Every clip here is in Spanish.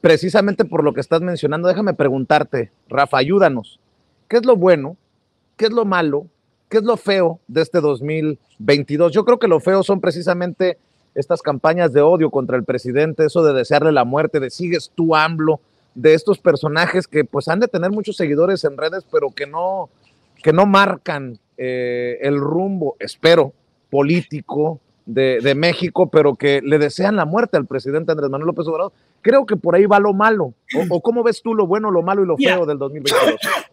precisamente por lo que estás mencionando, déjame preguntarte, Rafa, ayúdanos. ¿Qué es lo bueno? ¿Qué es lo malo? ¿Qué es lo feo de este 2022? Yo creo que lo feo son precisamente estas campañas de odio contra el presidente, eso de desearle la muerte, de sigues tú, AMLO, de estos personajes que pues han de tener muchos seguidores en redes, pero que no, que no marcan eh, el rumbo, espero, político de, de, México, pero que le desean la muerte al presidente Andrés Manuel López Obrador. Creo que por ahí va lo malo. Mm. ¿O, cómo ves tú lo bueno, lo malo y lo feo del 2022?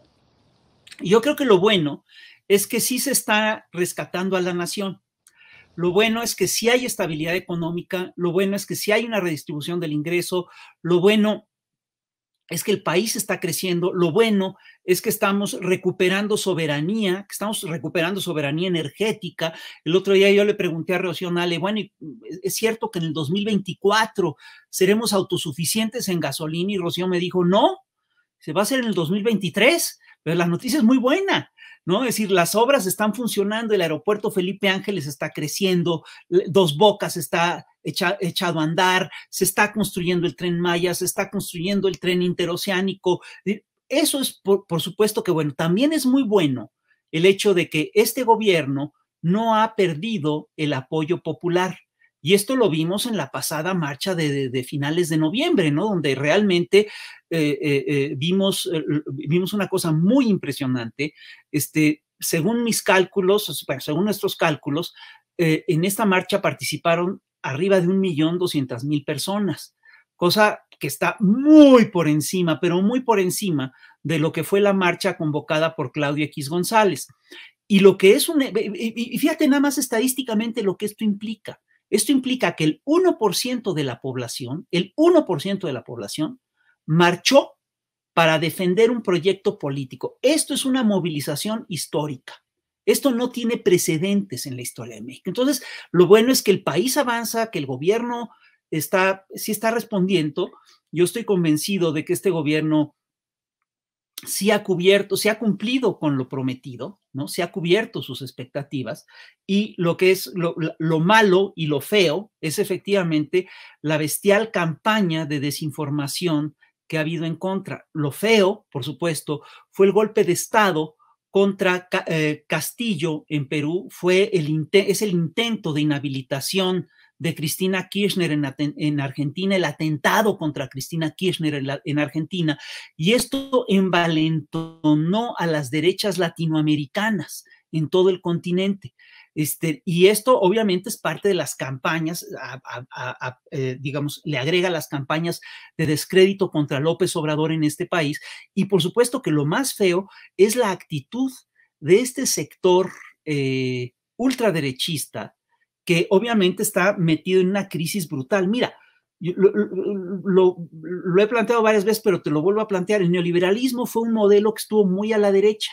Yo creo que lo bueno es que sí se está rescatando a la nación. Lo bueno es que sí hay estabilidad económica, lo bueno es que sí hay una redistribución del ingreso, lo bueno es que el país está creciendo, lo bueno es que estamos recuperando soberanía, que estamos recuperando soberanía energética. El otro día yo le pregunté a Rocío Nale, bueno, mm, e, es cierto que en el 2024 seremos autosuficientes en gasolina y Rocío me dijo, no, se va a hacer en el 2023, pero la noticia es muy buena. ¿no? Es decir, las obras están funcionando, el aeropuerto Felipe Ángeles está creciendo, Dos Bocas está echado a andar, se está construyendo el tren Maya, se está construyendo el tren interoceánico. Eso es, por, por supuesto que bueno, también es muy bueno el hecho de que este gobierno no ha perdido el apoyo popular. Y esto lo vimos en la pasada marcha de, finales de noviembre, ¿no? Donde realmente eh, eh, eh, vimos, vimos una cosa muy impresionante. Este, según mis cálculos, según nuestros cálculos, en esta marcha participaron arriba de un millón doscientas mil personas, cosa que está muy por encima, pero muy por encima de lo que fue la marcha convocada por Claudio X González. Y lo que es un, e, y fíjate nada más estadísticamente lo que esto implica. Esto implica que el 1% de la población, el 1% de la población, marchó para defender un proyecto político. Esto es una movilización histórica. Esto no tiene precedentes en la historia de México. Entonces, lo bueno es que el país avanza, que el gobierno está, sí está respondiendo. Yo estoy convencido de que este gobierno ha cubierto, se ha cumplido con lo prometido, ¿no? Se ha cubierto sus expectativas y lo que es lo, malo y lo feo es efectivamente la bestial campaña de desinformación que ha habido en contra. Lo feo, por supuesto, fue el golpe de Estado contra eh, Castillo en Perú, fue es el intento de inhabilitación de Cristina Kirchner en, Argentina, el atentado contra Cristina Kirchner en, Argentina, y esto envalentonó a las derechas latinoamericanas en todo el continente. Este, y esto obviamente es parte de las campañas, eh, digamos, le agrega las campañas de descrédito contra López Obrador en este país. Y por supuesto que lo más feo es la actitud de este sector eh, ultraderechista que obviamente está metido en una crisis brutal. Mira, lo, he planteado varias veces, pero te lo vuelvo a plantear. El neoliberalismo fue un modelo que estuvo muy a la derecha.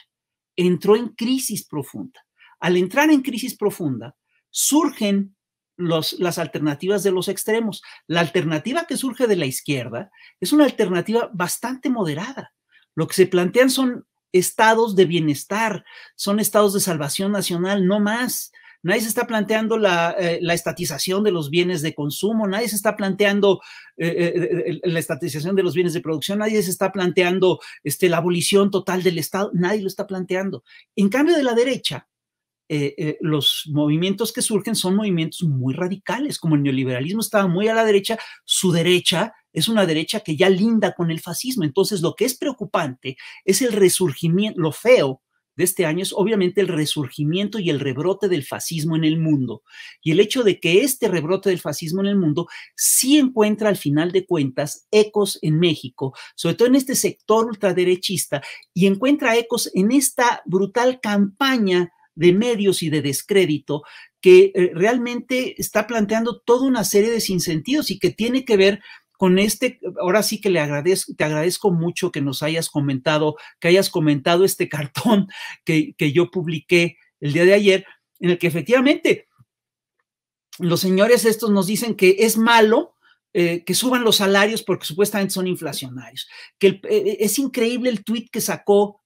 Entró en crisis profunda. Al entrar en crisis profunda, surgen las alternativas de los extremos. La alternativa que surge de la izquierda es una alternativa bastante moderada. Lo que se plantean son estados de bienestar, son estados de salvación nacional, no más nadie se está planteando eh, la, estatización de los bienes de consumo, nadie se está planteando eh, eh, la estatización de los bienes de producción, nadie se está planteando este, la abolición total del Estado, nadie lo está planteando. En cambio de la derecha, los movimientos que surgen son movimientos muy radicales, como el neoliberalismo estaba muy a la derecha, su derecha es una derecha que ya linda con el fascismo. Entonces, lo que es preocupante es el resurgimiento, lo feo de este año es obviamente el resurgimiento y el rebrote del fascismo en el mundo. Y el hecho de que este rebrote del fascismo en el mundo sí encuentra al final de cuentas ecos en México, sobre todo en este sector ultraderechista, y encuentra ecos en esta brutal campaña de medios y de descrédito que eh, realmente está planteando toda una serie de sinsentidos y que tiene que ver con este, ahora sí que le agradezco, te agradezco mucho que nos hayas comentado, que hayas comentado este cartón que, que yo publiqué el día de ayer, en el que efectivamente los señores estos nos dicen que es malo eh, que suban los salarios porque supuestamente son inflacionarios. Que eh, es increíble el tweet que sacó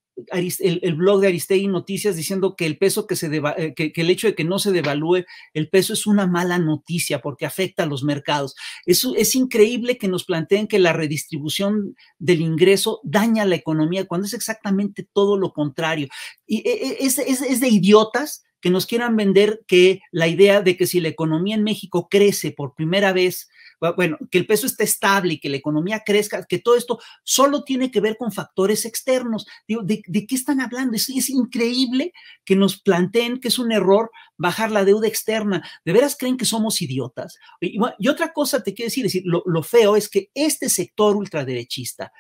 el, blog de Aristegui Noticias diciendo que el peso que se eh, el hecho de que no se devalúe el peso es una mala noticia porque afecta a los mercados. Es, es increíble que nos planteen que la redistribución del ingreso daña la economía cuando es exactamente todo lo contrario. Y e, e, es de idiotas que nos quieran vender que la idea de que si la economía en México crece por primera vez, bueno, que el peso esté estable y que la economía crezca, que todo esto solo tiene que ver con factores externos. Digo, ¿de, qué están hablando? Es, increíble que nos planteen que es un error bajar la deuda externa. ¿De veras creen que somos idiotas? Y, otra cosa te quiero decir, lo feo es que este sector ultraderechista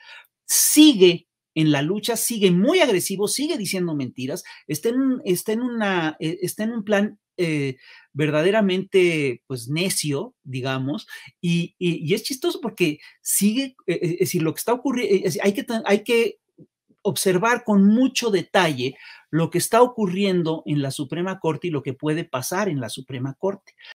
sigue en la lucha, sigue muy agresivo, sigue diciendo mentiras, está en, está en, una, eh, está en un plan eh, verdaderamente pues necio, digamos, y, es chistoso porque sigue, eh, es lo que está ocurriendo, que, hay que observar con mucho detalle lo que está ocurriendo en la Suprema Corte y lo que puede pasar en la Suprema Corte.